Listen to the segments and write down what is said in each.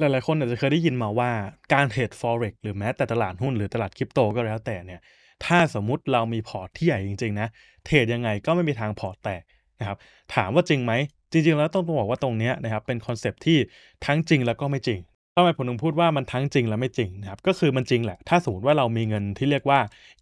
หลายๆคนอาจจะเคยได้ยินมาว่าการเทรด forex หรือแม้แต่ตลาดหุ้นหรือตลาดคริปโตก็แล้วแต่เนี่ย ถ้าสมมุติเรามีพอร์ตที่ใหญ่จริง ๆ นะ เทรดยังไงก็ไม่มีทางพอร์ตแตกนะครับ ถามว่าจริงไหม จริงๆแล้วต้องบอกว่าตรงนี้นะครับเป็นคอนเซปที่ทั้งจริงแล้วก็ไม่จริงทำไมผมถึงพูดว่ามันทั้งจริงและไม่จริงนะครับ ก็คือมันจริงแหละ ถ้าสมมติว่าเรามีเงินที่เรียกว่า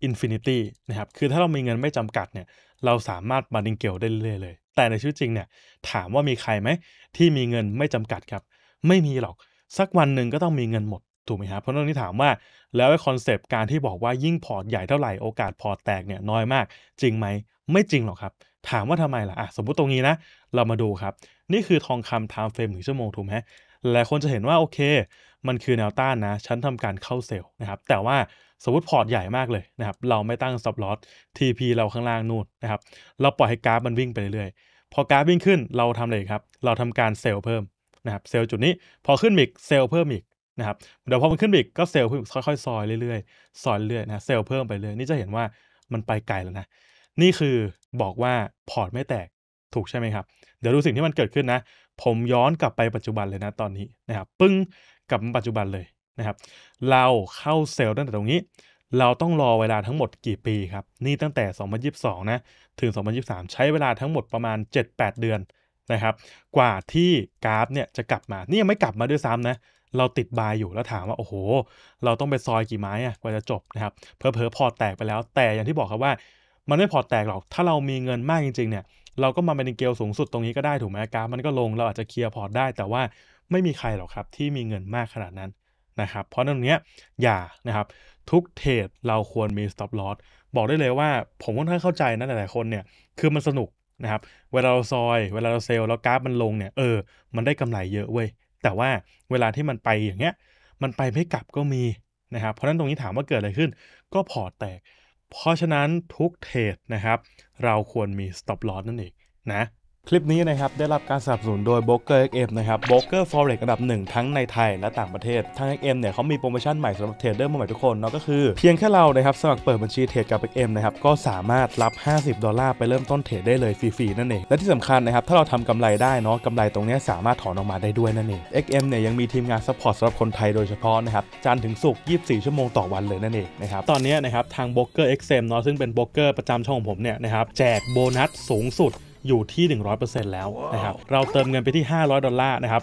infinity นะครับ คือถ้าเรามีเงินไม่จำกัดเนี่ย เราสามารถบันดิงเกลได้เรื่อยๆเลย แต่ในชีวิตจริงเนี่ย ถามว่ามีใครไหมที่มีเงินไม่จำกัดครับ ไม่มีหรอกสักวันหนึ่งก็ต้องมีเงินหมด ถูกไหมครับ เพราะตรงนี้ถามว่าแล้วคอนเซปต์การที่บอกว่ายิ่งพอร์ตใหญ่เท่าไหร่โอกาสพอร์ตแตกเนี่ยน้อยมากจริงไหม ไม่จริงหรอกครับ ถามว่าทำไมล่ะอ่ะ สมมุติตรงนี้นะ เรามาดูครับ นี่คือทองคำไทม์เฟรมหนึ่งชั่วโมงถูกไหมหลายคนจะเห็นว่าโอเค มันคือแนวต้านนะฉันทำการเข้าเซลล์นะครับแต่ว่าสมมติพอร์ตใหญ่มากเลยนะครับเราไม่ตั้งซับลอต TP เราข้างล่างนู่นนะครับเราปล่อยให้กราฟมันวิ่งไปเรื่อยๆพอกราฟวิ่งขึ้นเราทำอะไรครับเราทำการเซลล์เพิ่มะครับเซลล์จุดนี้พอขึ้นอีกเซลล์เพิ่มอีกนะครับเดี๋ยวพอมันขึ้นอีกก็เซลล์เพิ่มค่อยๆซอยเรื่อยๆซอยเรื่อยนะเซลล์เพิ่มไปเรื่อยนี่จะเห็นว่ามันไปไกลแล้วนะนี่คือบอกว่าพอร์ตไม่แตกถูกใช่ไหมครับเดี๋ยวดูสิ่งที่มันเกิดขึ้นนะผมย้อนกลับไปปัจจุบันเลยนะตอนนี้นะครับปึ้งกลับมาปัจจุบันเลยนะครับเราเข้าเซลล์ตั้งแต่ตรงนี้ เราต้องรอเวลาทั้งหมดกี่ปีครับนี่ตั้งแต่ 2022นะถึง 2023 ใช้เวลาทั้งหมดประมาณ 7-8 เดือนนะครับกว่าที่กราฟเนี่ยจะกลับมานี่ยังไม่กลับมาด้วยซ้ำนะเราติดบายอยู่แล้วถามว่าโอ้โหเราต้องไปซอยกี่ไม้อะกว่าจะจบนะครับเพอเพอพอแตกไปแล้ว แต่อย่างที่บอกครับว่ามันไม่พอแตกหรอกถ้าเรามีเงินมากจริง ๆเนี่ยเราก็มาเป็นเกลสูงสุดตรงนี้ก็ได้ถูกไหมกราฟมันก็ลงเราอาจจะเคลียร์พอร์ตได้ แต่ว่าไม่มีใครหรอกครับที่มีเงินมากขนาดนั้นนะครับเพราะตรงนี้อย่านะครับทุกเทรดเราควรมี stop loss บอกได้เลยว่า ผมค่อนข้างเข้าใจนะหลายๆคนเนี่ยคือมันสนุกนะครับเวลาเราซอย เวลาเราเซลแล้วกราฟมันลงเนี่ยเออ มันได้กำไรเยอะเว้ย แต่ว่าเวลาที่มันไปอย่างเงี้ยมันไปไม่กลับก็มีนะครับเพราะฉะนั้นตรงนี้ถามว่าเกิดอะไรขึ้น ก็พอแตก เพราะฉะนั้นทุกเทรดนะครับ เราควรมี stop loss นั่นเองนะคลิปนี้นะครับ ได้รับการสนับสนุนโดย b r o k e r XM นะครับบ b r o k e r Forex อันดับหนึ่งทั้งในไทยและต่างประเทศทาง XM เนี่ยเขามีโปรโมชั่นใหม่สำหรับเทรดเดอร์มือใหม่ทุกคน เนาะก็คือ เพียงแค่เรานะครับ สมัครเปิดบัญชีเทรดกับ XM นะครับ ก็สามารถรับ 50 ดอลลาร์ไปเริ่มต้นเทรดได้เลยฟรีๆนั่นเองและที่สำคัญนะครับถ้าเราทำกำไรได้เนาะกำไรตรงนี้สามารถถอนออกมาได้ด้วยนั่นเอง XM เนี่ยยังมีทีมงานซัพพอร์ตสำหรับคนไทยโดยเฉพาะนะครับจันถึงศุกร์24 ชั่วโมงต่อวันเลยนั่นเองนะครับตอนนี้นะครับทาง b r o k e r XM เนาะซึ่งเป็นประจำช่อองผมเนี่ยนะครับแจกโบนัสสูงสุดอยู่ที่ 100%แล้วนะครับ เราเติมเงินไปที่ 500 ดอลลาร์นะครับ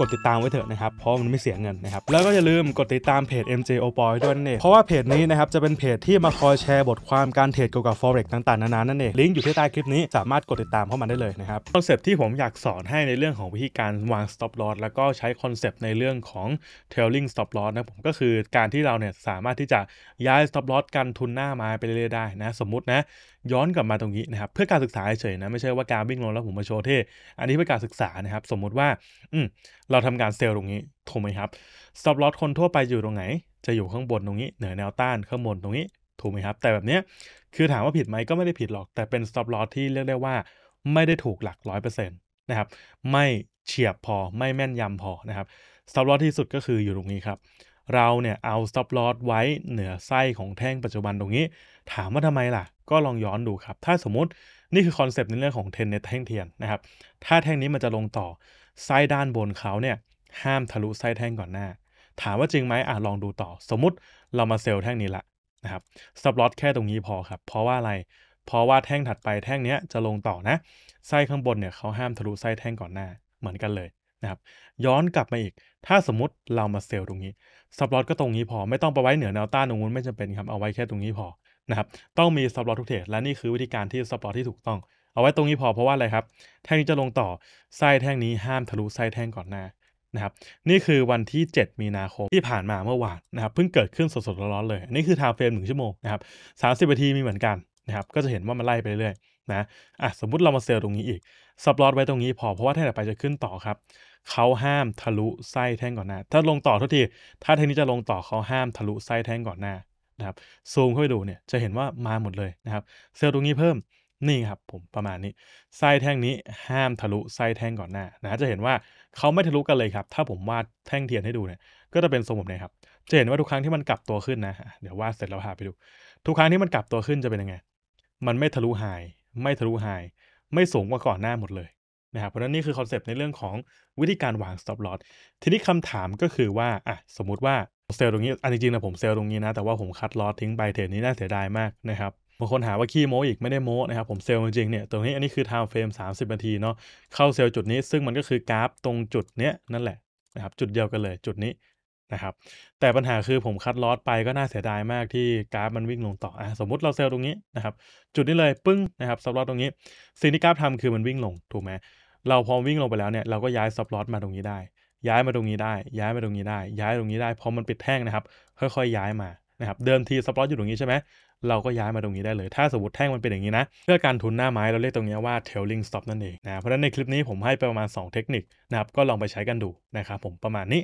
กดติดตามไว้เถอะนะครับ เพราะมันไม่เสียเงินนะครับ แล้วก็อย่าลืมกดติดตามเพจ MJ o p o y ด้วยนี่เพราะว่าเพจนี้นะครับจะเป็นเพจที่มาคอยแชร์บทความการเทรดเกี่ยวกับ forex ต่าง ๆ นานา นั่นเอง ลิงก์อยู่ที่ใต้คลิปนี้ สามารถกดติดตามเข้ามาได้เลยนะครับ คอนเซปที่ผมอยากสอนให้ในเรื่องของวิธีการวาง stop loss แล้วก็ใช้คอนเซปในเรื่องของ trailing stop loss นะผมก็คือการที่เราเนี่ยสามารถที่จะย้าย stop loss กันทุนหน้ามาไปเรื่อยๆ ได้นะ สมมตินะย้อนกลับมาตรงนี้นะครับเพื่อการศึกษาเฉยๆนะ ไม่ใช่ว่าการวิ่งลงแล้วผมมาโชว์เท่ อันนี้เพื่อการศึกษานะครับ สมมุติว่าอืมเราทำการเซลล์ตรงนี้ถูกไหมครับสต็อปลอสคนทั่วไปอยู่ตรงไหนจะอยู่ข้างบนตรงนี้เหนือแนวต้านข้างบนตรงนี้ ถูกไหมครับแต่แบบเนี้ยคือถามว่าผิดไหมก็ไม่ได้ผิดหรอก แต่เป็นสต็อปลอสที่เรียกได้ว่าไม่ได้ถูกหลักร้อยเปอร์เซ็นต์นะครับไม่เฉียบพอไม่แม่นยำพอนะครับสต็อปลอสที่สุดก็คืออยู่ตรงนี้ครับเราเนี่ยเอา stop loss ไว้เหนือไส้ของแท่งปัจจุบันตรงนี้ ถามว่าทำไมล่ะ ก็ลองย้อนดูครับ ถ้าสมมตินี่คือคอนเซปต์ในเรื่องของเทนเนตแท่งเทียนนะครับ ถ้าแท่งนี้มันจะลงต่อไส้ด้านบนเขาเนี่ยห้ามทะลุไส้แท่งก่อนหน้า ถามว่าจริงไหมอ่ะลองดูต่อ สมมติเรามาเซลล์แท่งนี้ละนะครับสับอปลอตแค่ตรงนี้พอครับเพราะว่าอะไร เพราะว่าแท่งถัดไปแท่งนี้จะลงต่อนะไส้ข้างบนเนี่ยเขาห้ามทะลุไส้แท่งก่อนหน้าเหมือนกันเลยนะครับย้อนกลับมาอีก ถ้าสมมติเรามาเซลล์ตรงนี้สปอตก็ตรงนี้พอ ไม่ต้องไปไว้เหนือแนวต้านตรงนู้นไม่จำเป็นครับ เอาไว้แค่ตรงนี้พอ นะครับ ต้องมีสปอตทุกเทรด และนี่คือวิธีการที่สปอตที่ถูกต้อง เอาไว้ตรงนี้พอเพราะว่าอะไรครับ แท่งนี้จะลงต่อ ไส้แท่งนี้ห้ามทะลุไส้แท่งก่อนหน้านะครับ นี่คือวันที่ 7 มีนาคมที่ผ่านมาเมื่อวานนะครับ เพิ่งเกิดขึ้นสดๆร้อนๆเลยนี่คือทางเฟรมหนึ่งชั่วโมงนะครับสาสิบนาทีมีเหมือนกันนะครับ ก็จะเห็นว่ามันไล่ไปเรื่อยนะ อ่ะสมมติเรามาเซลตรงนี้อีกสับลอตไว้ตรงนี้ พอ เพราะว่าแท่งต่อไปจะขึ้นต่อครับ เขาห้ามทะลุ ไส้แท่งก่อนหน้า ถ้าลงต่อทุกที ถ้าแท่งนี้จะลงต่อเขาห้ามทะลุไส้แท่งก่อนหน้า นะครับซูมเข้าไปดูเนี่ย จะเห็นว่ามาหมดเลยนะครับ เซลตรงนี้เพิ่ม นี่ครับ ผมประมาณนี้ ไส้แท่งนี้ห้ามทะลุไส้แท่งก่อนหน้า นะ จะเห็นว่าเขาไม่ทะลุกันเลยครับ ถ้าผมวาดแท่งเทียนให้ดูเนี่ย ก็จะเป็นทรงแบบนี้ครับ จะเห็นว่าทุกครั้งที่มันกลับตัวขึ้นนะ เดี๋ยววาดเสร็จแล้วพาไปดู ทุกครั้งที่มันกลับตัวขึ้นจะเป็นยังไง มันไม่ทะลุหายไม่ทะลุไฮไม่สูงกว่าก่อนหน้าหมดเลยนะครับเพราะนั้นนี่คือคอนเซปต์ในเรื่องของวิธีการวาง stop loss ทีนี้คำถามก็คือว่าอ่ะสมมติว่าเซลล์ตรงนี้อันจริงๆนะผมเซลล์ตรงนี้นะ แต่ว่าผมคัดลอสทิ้งไปเทรดนี้น่าเสียดายมากนะครับบางคนหาว่าขี้โม้อีกไม่ได้โม้นะครับ ผมเซลล์จริงๆเนี่ย ตรงนี้อันนี้คือ time frame 30 นาทีเนาะเข้าเซลล์จุดนี้ซึ่งมันก็คือกราฟตรงจุดเนี้ยนั่นแหละนะครับจุดเดียวกันเลย จุดนี้นะครับแต่ปัญหาคือผมคัดลอสไปก็น่าเสียดายมากที่กราฟมันวิ่งลงต่ออสมมติเราเซลล์ตรงนี้นะครับจุดนี้เลยปึ้งนะครับซับลอตตรงนี้สิ่งที่กราฟทำคือมันวิ่งลง ถูกไหมเราพอวิ่งลงไปแล้วเนี่ยเราก็ย้ายซับลอตมาตรงนี้ได้ ย้ายมาตรงนี้ได้ ย้ายมาตรงนี้ได้ ย้ายตรงนี้ได้พอมันปิดแท่งนะครับค่อยๆ ย้ายมานะครับเดิมทีซับลอตอยู่ตรงนี้ใช่ไหมเราก็ย้ายมาตรงนี้ได้เลย ถ้าสมมติแท่งมันเป็นอย่างนี้นะเพื่อการทุนหน้าไม้เราเรียกตรงนี้ว่า tailing stop นั่นเองนะเพราะฉะนั้นในคลิปนี้ผมให้ไปประมาณ2เทคนิคนะครับก็ลองไปใช้กันดูนะครับผมประมาณนี้